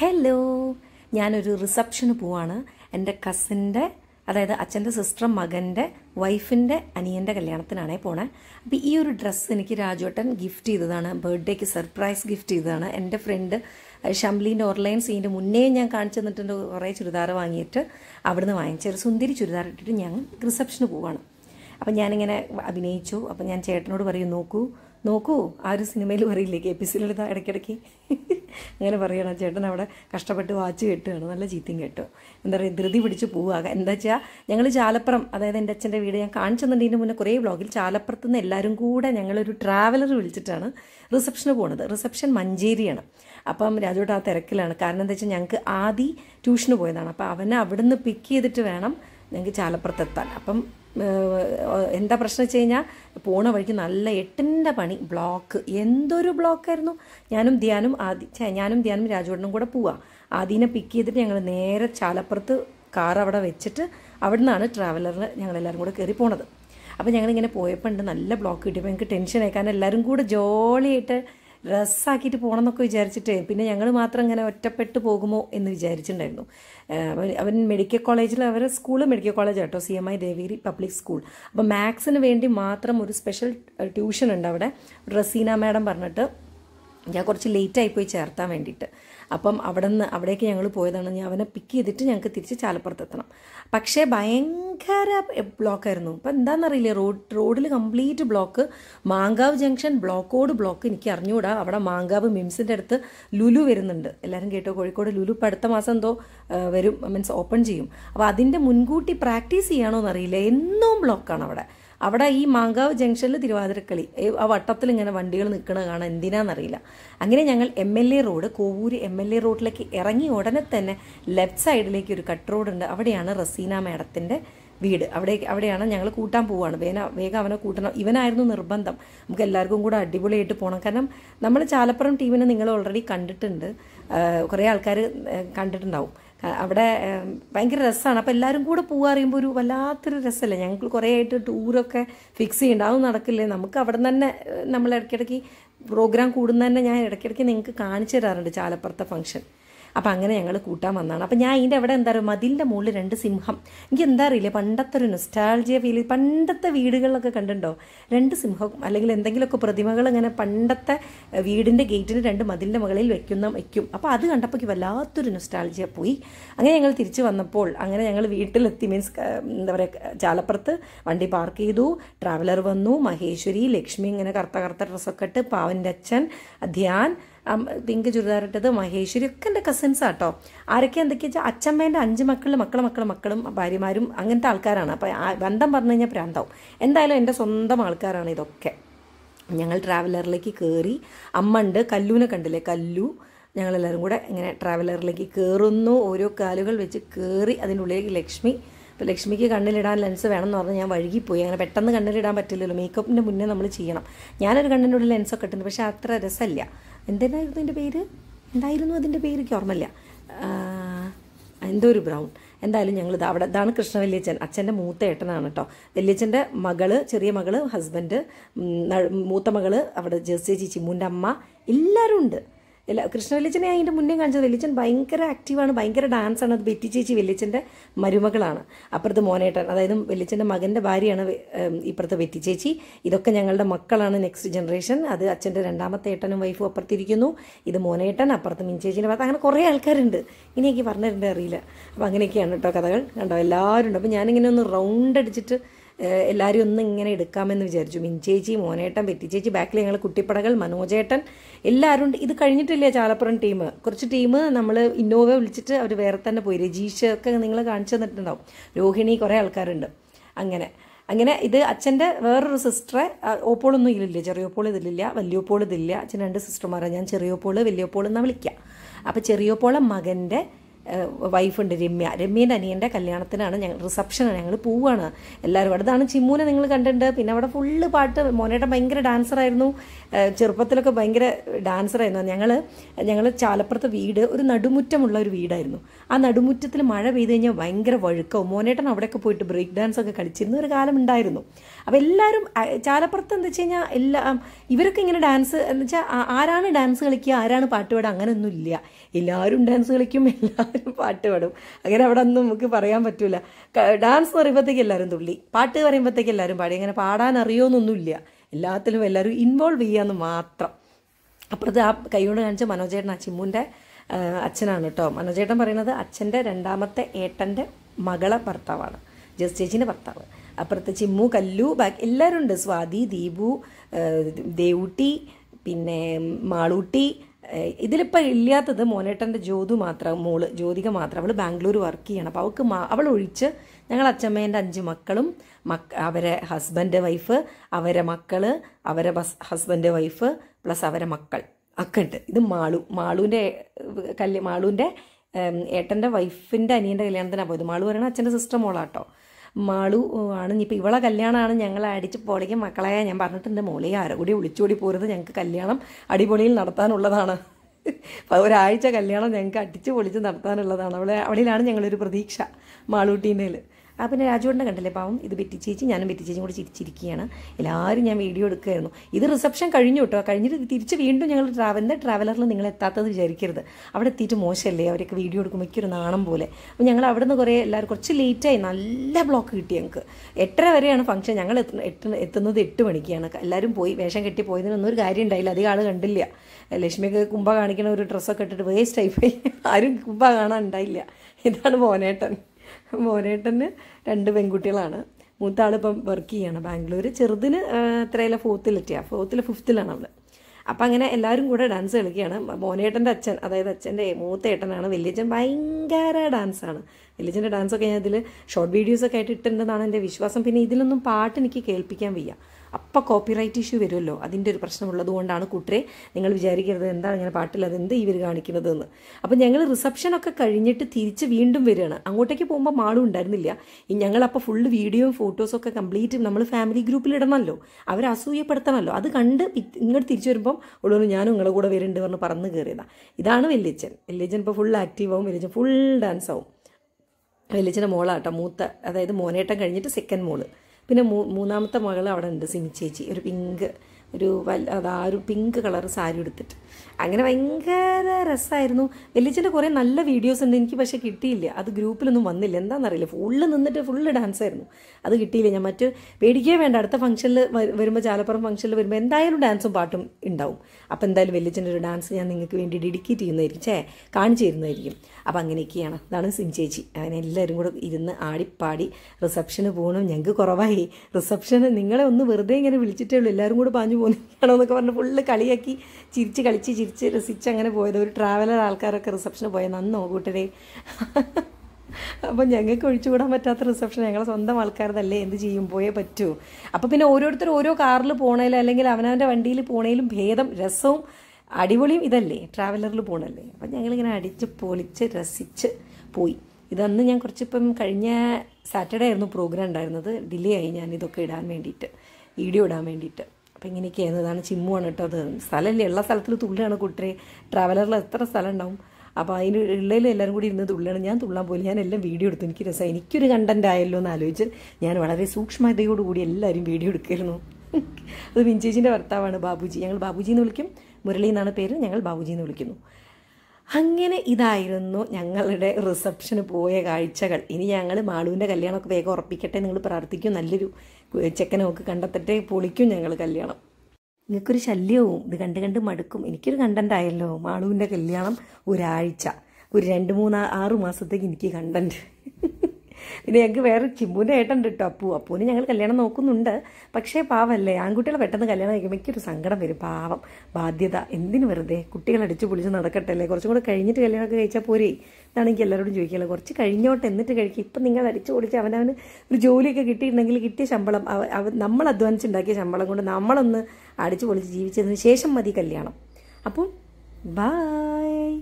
hello ഞാനൊരു റിസപ്ഷന് പോവാണ് എൻ്റെ കസിൻ്റെ അതായത് അച്ഛൻ്റെ സിസ്റ്റർ മകൻ്റെ വൈഫിൻ്റെ അനിയൻ്റെ കല്യാണത്തിനാണേ പോണേ അപ്പോൾ ഈ ഒരു ഡ്രസ്സ് എനിക്ക് രാജുവട്ടൻ ഗിഫ്റ്റ് ചെയ്തതാണ് ബർത്ത്ഡേക്ക് സർപ്രൈസ് ഗിഫ്റ്റ് ചെയ്തതാണ് എൻ്റെ ഫ്രണ്ട് ഷംലീൻ്റെ ഓൺലൈൻ സീൻ്റെ മുന്നേ ഞാൻ കാണിച്ചു തന്നിട്ടുണ്ട് കുറേ ചുരിദാർ വാങ്ങിയിട്ട് അവിടുന്ന് വാങ്ങിച്ച ഒരു സുന്ദരി ചുരിദാർ ഇട്ടിട്ട് ഞാൻ റിസപ്ഷന് പോവാണ് അപ്പം ഞാനിങ്ങനെ അഭിനയിച്ചു അപ്പം ഞാൻ ചേട്ടനോട് പറയും നോക്കൂ നോക്കൂ ആ ഒരു സിനിമയിൽ പറയില്ലേ കെ പി സി ലളിത ഇടയ്ക്കിടയ്ക്ക് അങ്ങനെ പറയണം ചേട്ടൻ അവിടെ കഷ്ടപ്പെട്ട് വാച്ച് കെട്ടുകയാണ് നല്ല ചീത്തയും കേട്ടോ എന്താ പറയുക ധൃതി പിടിച്ച് പോവുക എന്താ വെച്ചാൽ ഞങ്ങൾ ചാലപ്പുറം അതായത് എൻ്റെ അച്ഛൻ്റെ വീട് ഞാൻ കാണിച്ചെന്നുണ്ടെങ്കിൽ മുന്നേ കുറേ ബ്ലോഗിൽ ചാലപ്പുറത്ത് നിന്ന് എല്ലാവരും കൂടെ ഞങ്ങളൊരു ട്രാവലർ വിളിച്ചിട്ടാണ് റിസപ്ഷന് പോണത് റിസപ്ഷൻ മഞ്ചേരിയാണ് അപ്പം രാജോട്ട് ആ തിരക്കിലാണ് കാരണം എന്താ വെച്ചാൽ ഞങ്ങൾക്ക് ആദി ട്യൂഷന് പോയതാണ് അപ്പം അവനെ അവിടുന്ന് പിക്ക് ചെയ്തിട്ട് വേണം ഞങ്ങൾക്ക് ചാലപ്പുറത്തെത്താൻ അപ്പം എന്താ പ്രശ്നം വെച്ച് കഴിഞ്ഞാൽ പോണ വഴിക്ക് നല്ല എട്ടിൻ്റെ പണി ബ്ലോക്ക് എന്തൊരു ബ്ലോക്കായിരുന്നു ഞാനും ധ്യാനും ആദി ഞാനും ധ്യാനും രാജുവേട്ടനും കൂടെ പോവാം ആദീനെ പിക്ക് ചെയ്തിട്ട് ഞങ്ങൾ നേരെ ചാലപ്പുറത്ത് കാർ അവിടെ വെച്ചിട്ട് അവിടെ നിന്നാണ് ട്രാവലറിൽ ഞങ്ങളെല്ലാവരും കൂടെ കയറി പോണത് അപ്പോൾ ഞങ്ങളിങ്ങനെ പോയപ്പോൾ ഉണ്ട് നല്ല ബ്ലോക്ക് കിട്ടിയപ്പോൾ ഞങ്ങൾക്ക് ടെൻഷൻ ആയി കാരണം എല്ലാവരും കൂടെ ജോളിയായിട്ട് ഡ്രസ്സാക്കിയിട്ട് പോകണം എന്നൊക്കെ വിചാരിച്ചിട്ട് പിന്നെ ഞങ്ങൾ മാത്രം ഇങ്ങനെ ഒറ്റപ്പെട്ട് പോകുമോ എന്ന് വിചാരിച്ചിട്ടുണ്ടായിരുന്നു അവൻ മെഡിക്കൽ കോളേജിൽ അവരെ സ്കൂൾ മെഡിക്കൽ കോളേജ് കേട്ടോ C M I Devagiri public school അപ്പോൾ മാത്സിന് വേണ്ടി മാത്രം ഒരു സ്പെഷ്യൽ ട്യൂഷൻ ഉണ്ട് അവിടെ ഡ്രസ്സീന മാഡം പറഞ്ഞിട്ട് ഞാൻ കുറച്ച് ലേറ്റായി പോയി ചേർത്താൻ വേണ്ടിയിട്ട് അപ്പം അവിടെ നിന്ന് അവിടേക്ക് ഞങ്ങൾ പോയതാണ് ഞാൻ അവനെ പിക്ക് ചെയ്തിട്ട് ഞങ്ങൾക്ക് തിരിച്ച് എത്തണം പക്ഷേ ഭയങ്കര ബ്ലോക്കായിരുന്നു ഇപ്പം എന്താണെന്നറിയില്ല റോഡ് റോഡിൽ കംപ്ലീറ്റ് ബ്ലോക്ക് മാങ്കാവ് ജംഗ്ഷൻ ബ്ലോക്കോട് ബ്ലോക്ക് എനിക്ക് അറിഞ്ഞുകൂടാ അവിടെ മാങ്കാവ് മിംസിൻ്റെ അടുത്ത് ലുലു വരുന്നുണ്ട് എല്ലാവരും കേട്ടോ കോഴിക്കോട് ലുലു ഇപ്പം അടുത്ത മാസം എന്തോ വരും മീൻസ് ഓപ്പൺ ചെയ്യും അപ്പോൾ അതിൻ്റെ മുൻകൂട്ടി പ്രാക്ടീസ് എന്നറിയില്ല എന്നും ബ്ലോക്കാണ് അവിടെ അവിടെ ഈ മാങ്കാവ് ജംഗ്ഷനിൽ തിരുവാതിരക്കളി ആ വട്ടത്തിൽ ഇങ്ങനെ വണ്ടികൾ നിൽക്കണ കാണാൻ എന്തിനാണെന്നറിയില്ല അങ്ങനെ ഞങ്ങൾ M L A road Kovoor M L A റോഡിലേക്ക് ഇറങ്ങി ഉടനെ തന്നെ ലെഫ്റ്റ് സൈഡിലേക്ക് ഒരു കട്ട് റോഡ് ഉണ്ട് അവിടെയാണ് റസീന മേഡത്തിൻ്റെ വീട് അവിടെ അവിടെയാണ് ഞങ്ങൾ കൂട്ടാൻ പോവുകയാണ് വേന വേഗം അവനെ കൂട്ടണം ഇവനായിരുന്നു നിർബന്ധം നമുക്ക് എല്ലാവർക്കും കൂടെ അടിപൊളിയായിട്ട് പോകണം കാരണം നമ്മൾ ചാലപ്പുറം ടീമിനെ നിങ്ങൾ ഓൾറെഡി കണ്ടിട്ടുണ്ട് കുറേ ആൾക്കാർ കണ്ടിട്ടുണ്ടാവും അവിടെ ഭയങ്കര രസമാണ് അപ്പോൾ എല്ലാവരും കൂടെ പോവുക അറിയുമ്പോൾ ഒരു വല്ലാത്തൊരു രസമല്ലേ ഞങ്ങൾക്ക് കുറേയായിട്ട് ആയിട്ട് ടൂറൊക്കെ ഫിക്സ് ചെയ്യേണ്ട അതൊന്നും നടക്കില്ലേ നമുക്ക് അവിടെ തന്നെ നമ്മൾ ഇടയ്ക്കിടയ്ക്ക് പ്രോഗ്രാം കൂടുന്ന തന്നെ ഞാൻ ഇടയ്ക്കിടയ്ക്ക് നിങ്ങൾക്ക് കാണിച്ചു തരാറുണ്ട് ചാലപ്പുറത്തെ ഫംഗ്ഷൻ അപ്പോൾ അങ്ങനെ ഞങ്ങൾ കൂട്ടാൻ വന്നതാണ് അപ്പോൾ ഞാൻ ഇതിൻ്റെ അവിടെ എന്താ പറയുക മതിലിൻ്റെ മുകളിൽ രണ്ട് സിംഹം എനിക്ക് എന്താ അറിയില്ല പണ്ടത്തെ ഒരു നൊസ്റ്റാൾജിയ ഫീൽ പണ്ടത്തെ വീടുകളിലൊക്കെ കണ്ടുണ്ടോ രണ്ട് സിംഹം അല്ലെങ്കിൽ എന്തെങ്കിലുമൊക്കെ പ്രതിമകൾ ഇങ്ങനെ പണ്ടത്തെ വീടിൻ്റെ ഗേറ്റിന് രണ്ട് മതിലിൻ്റെ മുകളിൽ വെക്കുന്ന വയ്ക്കും അപ്പോൾ അത് കണ്ടപ്പോൾ വല്ലാത്തൊരു നൊസ്റ്റാൾജിയ പോയി അങ്ങനെ ഞങ്ങൾ തിരിച്ചു വന്നപ്പോൾ അങ്ങനെ ഞങ്ങൾ വീട്ടിലെത്തി മീൻസ് എന്താ പറയുക ചാലപ്പുറത്ത് വണ്ടി പാർക്ക് ചെയ്തു ട്രാവലർ വന്നു മഹേശ്വരി ലക്ഷ്മി ഇങ്ങനെ കറുത്ത കറുത്ത ഡ്രസ്സൊക്കെ ഇട്ട് പാവൻ്റെ അച്ഛൻ ധ്യാൻ പിങ്ക് ചുരിദാറിട്ടത് മഹേശ്വരി ഒക്കെ എൻ്റെ കസിൻസ് ആട്ടോ ആരൊക്കെ എന്തൊക്കെ വെച്ചാൽ അച്ഛമ്മേൻ്റെ അഞ്ച് മക്കളിൽ മക്കളെ മക്കളെ മക്കളും ഭാര്യമാരും അങ്ങനത്തെ ആൾക്കാരാണ് അപ്പോൾ ബന്ധം പറഞ്ഞു കഴിഞ്ഞാൽ പ്രാന്താവും എന്തായാലും എൻ്റെ സ്വന്തം ആൾക്കാരാണ് ഇതൊക്കെ ഞങ്ങൾ ട്രാവലറിലേക്ക് കയറി അമ്മ ഉണ്ട് കണ്ടില്ലേ കല്ലു ഞങ്ങളെല്ലാവരും കൂടെ ഇങ്ങനെ ട്രാവലറിലേക്ക് കയറുന്നു ഓരോ കാലുകൾ വെച്ച് കയറി അതിൻ്റെ ഉള്ളിലേക്ക് ലക്ഷ്മി ഇപ്പോൾ ലക്ഷ്മിക്ക് കണ്ണിലിടാൻ ലെൻസ് വേണമെന്ന് പറഞ്ഞാൽ ഞാൻ വഴുകിപ്പോയി അങ്ങനെ പെട്ടെന്ന് കണ്ണിലിടാൻ പറ്റില്ലല്ലോ മേക്കപ്പിൻ്റെ മുന്നേ നമ്മൾ ചെയ്യണം ഞാനൊരു കണ്ണിൻ്റെ ഉള്ളിൽ ലെൻസൊക്കെ ഇട്ടുണ്ട് പക്ഷേ അത്ര രസമല്ല എന്തായിരുന്നു അതിൻ്റെ പേര് എന്തായിരുന്നു അതിൻ്റെ പേര് എനിക്ക് ഓർമ്മയില്ല എന്തോ ഒരു ബ്രൗൺ എന്തായാലും ഞങ്ങൾ ഇത് അവിടെ ഇതാണ് കൃഷ്ണ വല്യച്ചൻ അച്ഛൻ്റെ മൂത്ത ഏട്ടനാണ് കേട്ടോ വല്യച്ഛൻ്റെ മകള് ചെറിയ മകള് ഹസ്ബൻഡ് മൂത്ത മകള് അവിടെ ജേഴ്സി ചീച്ചി മൂൻ്റെ അമ്മ എല്ലാവരും ഉണ്ട് എല്ലാ കൃഷ്ണ വെല്ലിച്ചനെ അതിൻ്റെ മുന്നേ കാണിച്ചത് വെല്ലിച്ചൻ ഭയങ്കര ആക്റ്റീവാണ് ഭയങ്കര ഡാൻസാണ് അത് ബെറ്റി ചേച്ചി വെല്ലിച്ചൻ്റെ മരുമകളാണ് അപ്പുറത്ത് മോനേട്ടൻ അതായത് വെല്ലിച്ചൻ്റെ മകൻ്റെ ഭാര്യയാണ് ഇപ്പുറത്തെ ബെറ്റി ചേച്ചി ഇതൊക്കെ ഞങ്ങളുടെ മക്കളാണ് നെക്സ്റ്റ് ജനറേഷൻ അത് അച്ഛൻ്റെ രണ്ടാമത്തെ ഏട്ടനും വൈഫും അപ്പുറത്തിരിക്കുന്നു ഇത് മോനേട്ടൻ അപ്പുറത്ത് മിൻചേച്ചീൻ്റെ ഭാഗത്ത് അങ്ങനെ കുറേ ആൾക്കാരുണ്ട് ഇനിയെനിക്ക് പറഞ്ഞിട്ടുണ്ടെങ്കിൽ അറിയില്ല അപ്പോൾ അങ്ങനെയൊക്കെയാണ് കേട്ടോ കഥകൾ കണ്ടോ എല്ലാവരും ഉണ്ട് അപ്പോൾ ഞാനിങ്ങനെ ഒന്ന് റൗണ്ട് അടിച്ചിട്ട് എല്ലാവരും ഒന്ന് ഇങ്ങനെ എടുക്കാമെന്ന് വിചാരിച്ചു മിഞ്ചേച്ചി മോനേട്ടൻ പെറ്റിച്ചേച്ചി ബാക്കിൽ ഞങ്ങൾ കുട്ടിപ്പടകൾ മനോജേട്ടൻ എല്ലാവരും ഉണ്ട് ഇത് കഴിഞ്ഞിട്ടില്ലേ ചാലപ്പുറം ടീം കുറച്ച് ടീം നമ്മൾ ഇന്നോവ വിളിച്ചിട്ട് അവർ വേറെ തന്നെ പോയി രജീഷ് ഒക്കെ നിങ്ങൾ കാണിച്ചു തന്നിട്ടുണ്ടാവും രോഹിണി കുറേ ആൾക്കാരുണ്ട് അങ്ങനെ അങ്ങനെ ഇത് അച്ഛൻ്റെ വേറൊരു സിസ്റ്ററെ ഓപ്പോളൊന്നും ചെറിയ ചെറിയോപ്പോൾ ഇതിലില്ല വലിയോപ്പോൾ ഇതില്ല അച്ഛൻ രണ്ട് സിസ്റ്റർമാരാണ് ഞാൻ ചെറിയോപ്പോൾ വലിയോപ്പോൾ എന്നാണ് വിളിക്കുക അപ്പോൾ ചെറിയോപ്പോളെ മകൻ്റെ വൈഫുണ്ട് രമ്യ രമ്യേൻ്റെ അനിയൻ്റെ കല്യാണത്തിനാണ് ഞങ്ങൾ റിസപ്ഷനാണ് ഞങ്ങൾ പോവുകയാണ് എല്ലാവരും അടുത്താണ് ചിമ്മൂനെ നിങ്ങൾ കണ്ടിട്ടുണ്ട് പിന്നെ അവിടെ ഫുള്ള് പാട്ട് മോനേട്ടൻ ഭയങ്കര ഡാൻസറായിരുന്നു ചെറുപ്പത്തിലൊക്കെ ഭയങ്കര ഡാൻസറായിരുന്നു ഞങ്ങൾ ഞങ്ങൾ ചാലപ്പുറത്ത് വീട് ഒരു നടുമുറ്റമുള്ള ഒരു വീടായിരുന്നു ആ നടുമുറ്റത്തിൽ മഴ പെയ്ത് കഴിഞ്ഞാൽ ഭയങ്കര വഴുക്കവും മോനേട്ടൻ അവിടെയൊക്കെ പോയിട്ട് ബ്രേക്ക് ഡാൻസ് ഒക്കെ കളിച്ചിരുന്ന ഒരു കാലം ഉണ്ടായിരുന്നു അപ്പോൾ എല്ലാവരും ചാലപ്പുറത്ത് എന്താ വെച്ച് കഴിഞ്ഞാൽ എല്ലാ ഇവരൊക്കെ ഇങ്ങനെ ഡാൻസ് എന്ന് വെച്ചാൽ ആരാണ് ഡാൻസ് കളിക്കുക ആരാണ് പാട്ടുപാടുക അങ്ങനെയൊന്നും ഇല്ല എല്ലാവരും ഡാൻസ് കളിക്കും എല്ലാവരും പാട്ട് പാടും അങ്ങനെ അവിടെ ഒന്നും നമുക്ക് പറയാൻ പറ്റില്ല ഡാൻസ് എന്ന് പറയുമ്പോഴത്തേക്ക് എല്ലാവരും തുള്ളി പാട്ട് പറയുമ്പോഴത്തേക്ക് എല്ലാവരും പാടി അങ്ങനെ പാടാൻ അറിയുമെന്നൊന്നുമില്ല എല്ലാത്തിലും എല്ലാവരും ഇൻവോൾവ് ചെയ്യാമെന്ന് മാത്രം അപ്പുറത്ത് ആ കൈകൊണ്ട് കാണിച്ച മനോജേട്ടൻ ആ ചിമ്മുൻ്റെ അച്ഛനാണ് കേട്ടോ മനോജേട്ടൻ പറയുന്നത് അച്ഛൻ്റെ രണ്ടാമത്തെ ഏട്ടൻ്റെ മകളെ ഭർത്താവാണ് ജസ് ചേച്ചീൻ്റെ ഭർത്താവ് അപ്പുറത്ത് ചിമ്മു കല്ലു ബാക്കി എല്ലാവരും ഉണ്ട് സ്വാതി ദീപു ദേവൂട്ടി പിന്നെ മാളൂട്ടി ഇതിലിപ്പോൾ ഇല്ലാത്തത് മോനേട്ടൻ്റെ ജ്യോതി മാത്രം മോള് ജ്യോതിക മാത്രം അവൾ ബാംഗ്ലൂർ വർക്ക് ചെയ്യണം അപ്പോൾ അവൾക്ക് അവൾ ഒഴിച്ച് ഞങ്ങൾ അച്ഛമ്മേൻ്റെ അഞ്ച് മക്കളും മക്ക അവരെ ഹസ്ബൻഡ് വൈഫ് അവരെ മക്കൾ അവരെ ബസ് ഹസ്ബൻഡ് വൈഫ് പ്ലസ് അവരെ മക്കൾ ഒക്കെ ഉണ്ട് ഇത് മാളു മാളുവിൻ്റെ കല്യാ മാളുവിൻ്റെ ഏട്ടൻ്റെ വൈഫിൻ്റെ അനിയൻ്റെ കല്യാണത്തിനാണ് പോയത് മാളു പറയണ അച്ഛൻ്റെ സിസ്റ്റർ മോളാട്ടോ മാളു ആണ് ഇനിയിപ്പോൾ ഇവളെ കല്യാണമാണ് ഞങ്ങൾ അടിച്ച് പൊളിക്ക് മക്കളെ ഞാൻ പറഞ്ഞിട്ടുണ്ട് മോളെ ആരോടി ഒളിച്ചോടി പോരുത് ഞങ്ങൾക്ക് കല്യാണം അടിപൊളിയിൽ നടത്താനുള്ളതാണ് ഒരാഴ്ച കല്യാണം ഞങ്ങൾക്ക് അടിച്ച് പൊളിച്ച് നടത്താനുള്ളതാണ് അവളെ അവളിലാണ് ഞങ്ങളൊരു പ്രതീക്ഷ മാളൂട്ടീൻ്റെ ആ പിന്നെ രാജുവേട്ടനെ കണ്ടല്ലേ പാവം ഇത് വെറ്റി ചേച്ചി ഞാനും വെറ്റി ചേച്ചിയും കൂടി ചിരിച്ചിരിക്കുകയാണ് എല്ലാവരും ഞാൻ വീഡിയോ എടുക്കുമായിരുന്നു ഇത് റിസപ്ഷൻ കഴിഞ്ഞു കേട്ടോ കഴിഞ്ഞിട്ട് തിരിച്ച് വീണ്ടും ഞങ്ങൾ ട്രാവലിൻ്റെ ട്രാവലറിൽ നിങ്ങൾ എത്താത്തത് വിചാരിക്കരുത് അവിടെ എത്തിയിട്ട് മോശമല്ലേ അവരൊക്കെ വീഡിയോ എടുക്കും മിക്കൊരു നാണം പോലെ അപ്പോൾ ഞങ്ങൾ അവിടെ നിന്ന് കുറേ എല്ലാവരും കുറച്ച് ലേറ്റായി നല്ല ബ്ലോക്ക് കിട്ടി ഞങ്ങൾക്ക് എട്ടര വരെയാണ് ഫംഗ്ഷൻ ഞങ്ങൾ എത്തുന്നത് എട്ട് മണിക്കാണ് എല്ലാവരും പോയി വേഷം കെട്ടി പോയതിനൊന്നും ഒരു കാര്യം ഉണ്ടായില്ല അധികം ആൾ കണ്ടില്ല ലക്ഷ്മിക്ക് കുമ്പ കാണിക്കണ ഒരു ഡ്രസ്സൊക്കെ ഇട്ടിട്ട് വേസ്റ്റ് ആയിപ്പോയി ആരും കുമ്പ കാണാൻ ഉണ്ടായില്ല ഇതാണ് മോനേട്ടൻ മോനേട്ടന് രണ്ട് പെൺകുട്ടികളാണ് മൂത്താളിപ്പം വർക്ക് ചെയ്യാണ് ബാംഗ്ലൂർ ചെറുതിന് എത്രയല്ല ഫോർത്തിലെത്തിയാണ് ഫോർത്തിൽ ഫിഫ്ത്തിലാണ് അവൾ അപ്പം അങ്ങനെ എല്ലാവരും കൂടെ ഡാൻസ് കളിക്കുകയാണ് മോനേട്ടൻ്റെ അച്ഛൻ അതായത് അച്ഛൻ്റെ മൂത്തേട്ടനാണ് വലിയച്ഛൻ ഭയങ്കര ഡാൻസാണ് എലിജൻ്റെ ഡാൻസൊക്കെ ഞാൻ ഇതിൽ ഷോർട്ട് വീഡിയോസൊക്കെ ആയിട്ട് ഇട്ടിട്ടുണ്ടെന്നാണ് എൻ്റെ വിശ്വാസം പിന്നെ ഇതിലൊന്നും പാട്ട് എനിക്ക് കേൾപ്പിക്കാൻ വയ്യ അപ്പം കോപ്പിറൈറ്റ് ഇഷ്യൂ വരുമല്ലോ അതിൻ്റെ ഒരു പ്രശ്നമുള്ളത് കൊണ്ടാണ് കൂട്ടരെ നിങ്ങൾ വിചാരിക്കരുത് എന്താണ് ഇങ്ങനെ പാട്ടിൽ എന്ത് ഇവർ കാണിക്കുന്നതെന്ന് അപ്പം ഞങ്ങൾ റിസപ്ഷനൊക്കെ കഴിഞ്ഞിട്ട് തിരിച്ച് വീണ്ടും വരികയാണ് അങ്ങോട്ടേക്ക് പോകുമ്പോൾ മാളും ഉണ്ടായിരുന്നില്ല ഈ ഞങ്ങളപ്പോൾ ഫുള്ള് വീഡിയോയും ഫോട്ടോസൊക്കെ കംപ്ലീറ്റ് നമ്മൾ ഫാമിലി ഗ്രൂപ്പിൽ ഇടണമല്ലോ അവർ അസൂയപ്പെടുത്തണമല്ലോ അത് കണ്ട് ഇങ്ങോട്ട് തിരിച്ചു വരുമ്പം ഉള്ളൂ ഞാനും നിങ്ങളുടെ കൂടെ വരുന്നുണ്ട് പറഞ്ഞ് പറന്ന് കയറിയതാണ് ഇതാണ് വെല്ലിച്ചൻ വെല്ലിച്ചൻ ഇപ്പോൾ ഫുൾ ആക്റ്റീവാവും വെല്ലിച്ചൻ ഫുൾ ഡാൻസ് ആവും വലിയച്ഛൻ്റെ മോളാട്ടോ മൂത്ത അതായത് മോനേട്ടം കഴിഞ്ഞിട്ട് സെക്കൻഡ് മോള് പിന്നെ മൂന്നാമത്തെ മകൾ അവിടെ ഉണ്ട് സിമി ചേച്ചി ഒരു പിങ്ക് ഒരു വല്ല അതാ ഒരു പിങ്ക് കളർ സാരി എടുത്തിട്ട് അങ്ങനെ ഭയങ്കര രസമായിരുന്നു വലിയച്ഛൻ്റെ കുറേ നല്ല വീഡിയോസ് ഉണ്ട് എനിക്ക് പക്ഷേ കിട്ടിയില്ല അത് ഗ്രൂപ്പിലൊന്നും വന്നില്ല എന്താണെന്നറിയില്ല ഫുള്ള് നിന്നിട്ട് ഫുള്ള് ഡാൻസ് ആയിരുന്നു അത് കിട്ടിയില്ല ഞാൻ മറ്റ് പേടിക്കേ വേണ്ട അടുത്ത ഫംഗ്ഷനിൽ വരുമ്പോൾ ചാലപ്പുറം ഫംഗ്ഷനിൽ വരുമ്പോൾ എന്തായാലും ഡാൻസും പാട്ടും ഉണ്ടാവും അപ്പോൾ എന്തായാലും വലിയച്ഛൻ്റെ ഒരു ഡാൻസ് ഞാൻ നിങ്ങൾക്ക് വേണ്ടി ഡെഡിക്കേറ്റ് ചെയ്യുന്നതായിരിക്കും ചേ കാണിച്ചു തരുന്നതായിരിക്കും അപ്പോൾ അങ്ങനെയൊക്കെയാണ് അതാണ് സിം ചേച്ചി അങ്ങനെ എല്ലാവരും കൂടെ ഇരുന്ന് ആടിപ്പാടി റിസപ്ഷന് പോകണം ഞങ്ങൾക്ക് കുറവായി റിസപ്ഷന് നിങ്ങളെ ഒന്ന് വെറുതെ ഇങ്ങനെ വിളിച്ചിട്ടേ ഉള്ളൂ എല്ലാവരും കൂടെ പാഞ്ഞു പോന്നിട്ടാണോ എന്നൊക്കെ പറഞ്ഞ് ഫുള്ള് കളിയാക്കി ചിരിച്ച് കളിച്ച് ചിരിച്ച് രസിച്ച് അങ്ങനെ പോയത് ഒരു ട്രാവലർ ആൾക്കാരൊക്കെ റിസപ്ഷന് പോയത് നന്നോ കൂട്ടരെ അപ്പം ഞങ്ങൾക്ക് ഒഴിച്ചുകൂടാൻ പറ്റാത്ത റിസപ്ഷൻ ഞങ്ങളെ സ്വന്തം ആൾക്കാരതല്ലേ എന്ത് ചെയ്യും പോയേ പറ്റൂ അപ്പോൾ പിന്നെ ഓരോരുത്തർ ഓരോ കാറിൽ പോകണേലും അല്ലെങ്കിൽ അവനവൻ്റെ വണ്ടിയിൽ പോണേലും ഭേദം രസവും അടിപൊളിയും ഇതല്ലേ ട്രാവലറിൽ പോകണല്ലേ അപ്പം ഞങ്ങളിങ്ങനെ അടിച്ച് പൊളിച്ച് രസിച്ച് പോയി ഇതന്ന് ഞാൻ കുറച്ചിപ്പം കഴിഞ്ഞ സാറ്റർഡേ ആയിരുന്നു പ്രോഗ്രാം ഉണ്ടായിരുന്നത് ഡിലേ ആയി ഞാൻ ഇതൊക്കെ ഇടാൻ വേണ്ടിയിട്ട് വീഡിയോ ഇടാൻ വേണ്ടിയിട്ട് അപ്പോൾ ഇങ്ങനെയൊക്കെ ആയിരുന്നതാണ് ചിമ്മുവാണ് കേട്ടോ അത് സ്ഥലമല്ലേ ഉള്ള സ്ഥലത്തിൽ തുള്ളിയാണ് കുട്ടിയെ ട്രാവലറിൽ എത്ര സ്ഥലം ഉണ്ടാവും അപ്പോൾ അതിന് ഉള്ളിൽ എല്ലാവരും കൂടി ഇരുന്ന് തുള്ളിയാണ് ഞാൻ തുള്ളാൻ പോലും ഞാൻ എല്ലാം വീഡിയോ എടുത്തു എനിക്ക് രസമാണ് എനിക്കൊരു കണ്ടന്റ് ആയല്ലോ എന്ന് ആലോചിച്ച് ഞാൻ വളരെ സൂക്ഷ്മതയോടുകൂടി എല്ലാവരും വീഡിയോ എടുക്കായിരുന്നു അത് വിൻചേച്ചിൻ്റെ ഭർത്താവാണ് ബാബുജി ഞങ്ങൾ ബാബുജി എന്ന് വിളിക്കും മുരളി എന്നാണ് പേര് ഞങ്ങൾ ബാബുജി എന്ന് വിളിക്കുന്നു അങ്ങനെ ഇതായിരുന്നു ഞങ്ങളുടെ റിസപ്ഷന് പോയ കാഴ്ചകൾ ഇനി ഞങ്ങൾ മാളുവിൻ്റെ കല്യാണമൊക്കെ വേഗം ഉറപ്പിക്കട്ടെ നിങ്ങൾ പ്രാർത്ഥിക്കും നല്ലൊരു ചെക്കനൊക്കെ കണ്ടെത്തട്ടെ പൊളിക്കും ഞങ്ങൾ കല്യാണം നിങ്ങൾക്കൊരു ശല്യവും ഇത് കണ്ട് കണ്ട് മടുക്കും എനിക്കൊരു കണ്ടൻ്റ് ആയല്ലോ മാളുവിൻ്റെ കല്യാണം ഒരാഴ്ച ഒരു രണ്ട് മൂന്ന് ആറ് മാസത്തേക്ക് എനിക്ക് കണ്ടൻറ്റ് പിന്നെ ഞങ്ങൾക്ക് വേറെ ചിമ്മുവിൻ്റെ ഏട്ടുണ്ട് കേട്ടോ അപ്പു അപ്പൂന് ഞങ്ങൾ കല്യാണം നോക്കുന്നുണ്ട് പക്ഷേ പാവമല്ലേ ആൺകുട്ടികളെ പെട്ടെന്ന് കല്യാണം കഴിക്കും എനിക്കൊരു സങ്കടം വരും പാവം ബാധ്യത എന്തിനു വെറുതെ കുട്ടികൾ പൊളിച്ച് നടക്കട്ടെ അല്ലേ കുറച്ചും കൂടെ കഴിഞ്ഞിട്ട് കല്യാണമൊക്കെ കഴിച്ചാൽ പോരെ ഇതാണ് എനിക്ക് എല്ലാവരോടും ചോദിക്കാനുള്ളത് കുറച്ച് കഴിഞ്ഞോട്ട് എന്നിട്ട് കഴിക്കുക ഇപ്പം നിങ്ങൾ അടിച്ചു പൊളിച്ച് അവനവന് ഒരു ജോലിയൊക്കെ കിട്ടിയിട്ടുണ്ടെങ്കിൽ കിട്ടിയ ശമ്പളം നമ്മൾ അധ്വാനിച്ചുണ്ടാക്കിയ ശമ്പളം കൊണ്ട് നമ്മളൊന്ന് അടിച്ചു പൊളിച്ച് ജീവിച്ചതിന് ശേഷം മതി കല്യാണം അപ്പം ബായ്